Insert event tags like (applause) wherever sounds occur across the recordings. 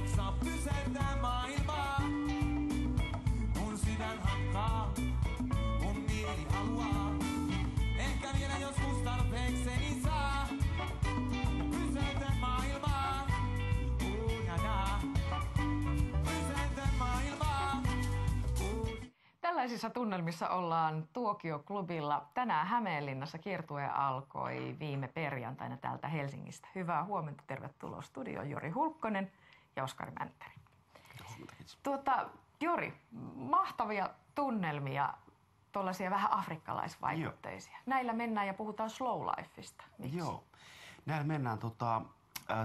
jaksa pysäyttää maailmaa. Mun sydän hakkaa, mun mieli haluaa. Ehkä vielä joskus tarpeekseni saa. maailmaa, uunana. maailmaa. Tällaisissa tunnelmissa ollaan Tuokio-klubilla. Tänään Hämeenlinnassa kiertue alkoi viime perjantaina täältä Helsingistä. Hyvää huomenta, tervetuloa studioon Jori Hulkkonen ja Oskari Mänttäri. Tuota, Jori, mahtavia tunnelmia, tuollaisia vähän afrikkalaisvaikutteisia. Joo. Näillä mennään ja puhutaan slow lifeista. Miksi? Joo, näillä mennään. Tota,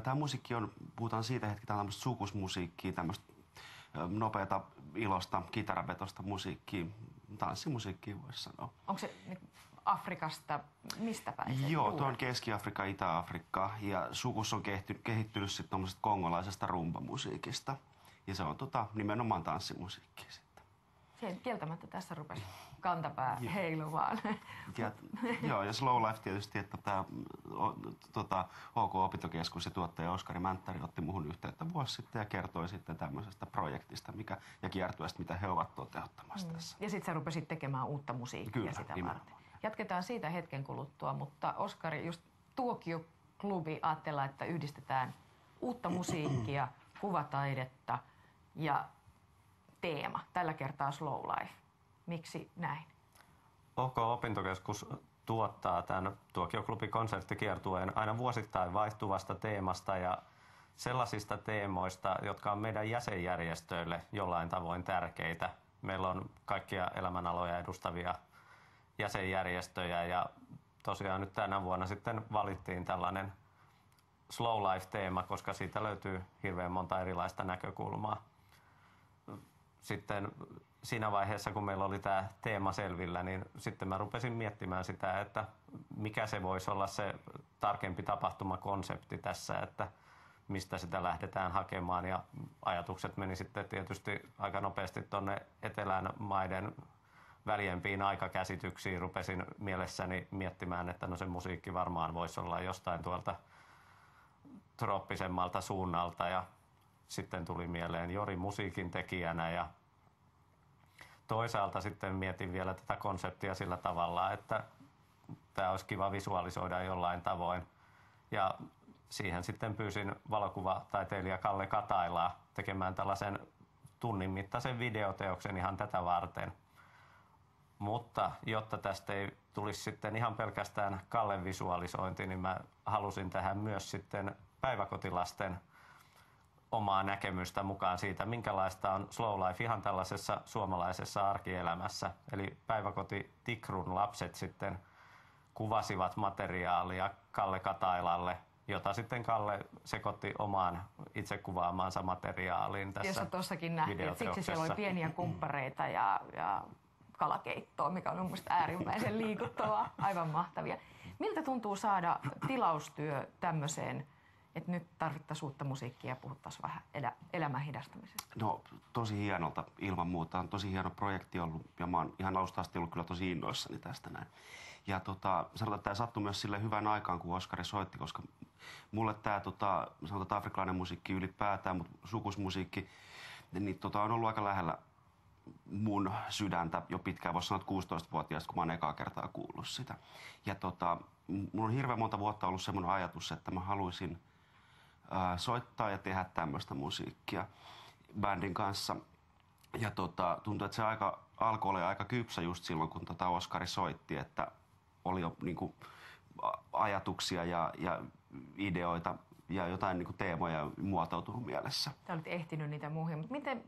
Tämä musiikki on, puhutaan siitä hetki, tämä on tämmöistä sukusmusiikkia, tämmöistä nopeata ilosta, kitaravetosta musiikkia, tanssimusiikkia voisi sanoa. Onko se Afrikasta, mistä päin Joo, tuo on Keski-Afrikka, Itä-Afrikka ja sukus on kehty, kehittynyt sitten kongolaisesta rumbamusiikista. Ja se on tota, nimenomaan tanssimusiikki sitten. Siihen kieltämättä tässä rupesi kantapää joo. heilumaan. Ja, joo, ja Slow Life tietysti, että tämä tota, OK Opintokeskus ja tuottaja Oskari Mänttäri otti muhun yhteyttä vuosi sitten ja kertoi sitten tämmöisestä projektista mikä, ja kiertueesta, mitä he ovat toteuttamassa mm. tässä. Ja sitten sä rupesit tekemään uutta musiikkia Kyllä, sitä nimenomaan. varten. Jatketaan siitä hetken kuluttua, mutta Oskari, just Klubi ajatellaan, että yhdistetään uutta musiikkia, (clears throat) kuvataidetta ja teema, tällä kertaa Slow Life. Miksi näin? OK Opintokeskus tuottaa tämän Klubi konserttikiertueen aina vuosittain vaihtuvasta teemasta ja sellaisista teemoista, jotka on meidän jäsenjärjestöille jollain tavoin tärkeitä. Meillä on kaikkia elämänaloja edustavia jäsenjärjestöjä ja tosiaan nyt tänä vuonna sitten valittiin tällainen slow life-teema, koska siitä löytyy hirveän monta erilaista näkökulmaa. Sitten siinä vaiheessa, kun meillä oli tämä teema selvillä, niin sitten mä rupesin miettimään sitä, että mikä se voisi olla se tarkempi tapahtumakonsepti tässä, että mistä sitä lähdetään hakemaan. Ja ajatukset meni sitten tietysti aika nopeasti tuonne etelän maiden väljempiin aikakäsityksiin rupesin mielessäni miettimään, että no se musiikki varmaan voisi olla jostain tuolta trooppisemmalta suunnalta ja sitten tuli mieleen Jori musiikin tekijänä ja toisaalta sitten mietin vielä tätä konseptia sillä tavalla, että tämä olisi kiva visualisoida jollain tavoin ja siihen sitten pyysin valokuvataiteilija Kalle Katailaa tekemään tällaisen tunnin mittaisen videoteoksen ihan tätä varten – mutta jotta tästä ei tulisi sitten ihan pelkästään Kallen visualisointi, niin mä halusin tähän myös sitten päiväkotilasten omaa näkemystä mukaan siitä, minkälaista on slow life ihan tällaisessa suomalaisessa arkielämässä. Eli päiväkoti Tikrun lapset sitten kuvasivat materiaalia Kalle Katailalle, jota sitten Kalle sekoitti omaan itse kuvaamaansa materiaaliin tässä Jossa tuossakin nähtiin, siksi siellä oli pieniä kumppareita ja, ja kalakeittoa, mikä on mun äärimmäisen liikuttavaa, aivan mahtavia. Miltä tuntuu saada tilaustyö tämmöiseen, että nyt tarvittaisiin uutta musiikkia ja puhuttaisiin vähän elä, elämän hidastamisesta? No tosi hienolta ilman muuta. on tosi hieno projekti ollut ja mä oon ihan alusta asti ollut kyllä tosi innoissani tästä näin. Ja tota, sanotaan, että tämä sattui myös sille hyvän aikaan, kun Oskari soitti, koska mulle tämä tota, sanotaan, afrikkalainen musiikki ylipäätään, mutta sukusmusiikki, niin tota, on ollut aika lähellä mun sydäntä jo pitkään, voisi sanoa, että 16-vuotiaasta, kun mä oon ekaa kertaa kuullut sitä. Ja tota, mulla on hirveän monta vuotta ollut semmoinen ajatus, että mä haluaisin äh, soittaa ja tehdä tämmöistä musiikkia bändin kanssa. Ja tota, tuntuu, että se aika, alkoi olla aika kypsä just silloin, kun tota Oskari soitti, että oli jo niin kuin, ajatuksia ja, ja ideoita ja jotain niin kuin, teemoja muotoutunut mielessä. Tämä olet ehtinyt niitä muuhia, mutta miten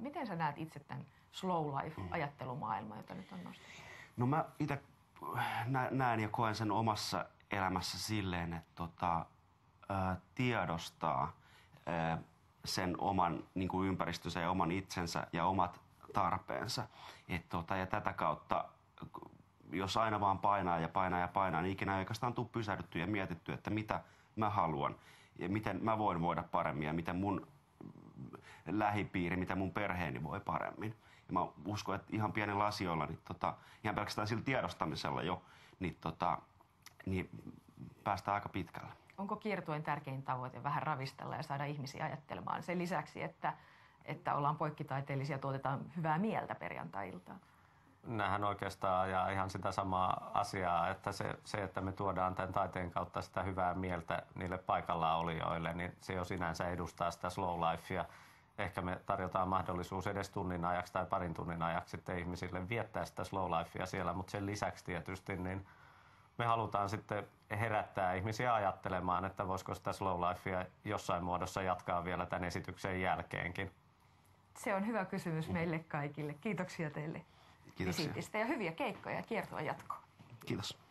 Miten sä näet itse tämän slow life-ajattelumaailman, mm. jota nyt on nostettu? No mä itse äh, näen ja koen sen omassa elämässä silleen, että tota, äh, tiedostaa äh, sen oman niin kuin ympäristönsä ja oman itsensä ja omat tarpeensa. Et tota, ja tätä kautta, jos aina vaan painaa ja painaa ja painaa, niin ikinä ei oikeastaan tule pysähdytty ja mietitty, että mitä mä haluan ja miten mä voin voida paremmin ja miten mun lähipiiri, mitä mun perheeni voi paremmin. Ja mä uskon, että ihan pienellä asioilla, niin tota, ihan pelkästään sillä tiedostamisella jo, niin, tota, niin päästään aika pitkälle. Onko kiertuen tärkein tavoite vähän ravistella ja saada ihmisiä ajattelemaan sen lisäksi, että, että ollaan poikkitaiteellisia ja tuotetaan hyvää mieltä perjantai-iltaan? Nämähän oikeastaan ja ihan sitä samaa asiaa, että se, se, että me tuodaan tämän taiteen kautta sitä hyvää mieltä niille paikallaan olijoille, niin se jo sinänsä edustaa sitä slow lifea ehkä me tarjotaan mahdollisuus edes tunnin ajaksi tai parin tunnin ajaksi sitten ihmisille viettää sitä slow lifea siellä, mutta sen lisäksi tietysti niin me halutaan sitten herättää ihmisiä ajattelemaan, että voisiko sitä slow lifea jossain muodossa jatkaa vielä tämän esityksen jälkeenkin. Se on hyvä kysymys meille kaikille. Kiitoksia teille Kiitos. ja hyviä keikkoja ja kiertoa jatkoon. Kiitos.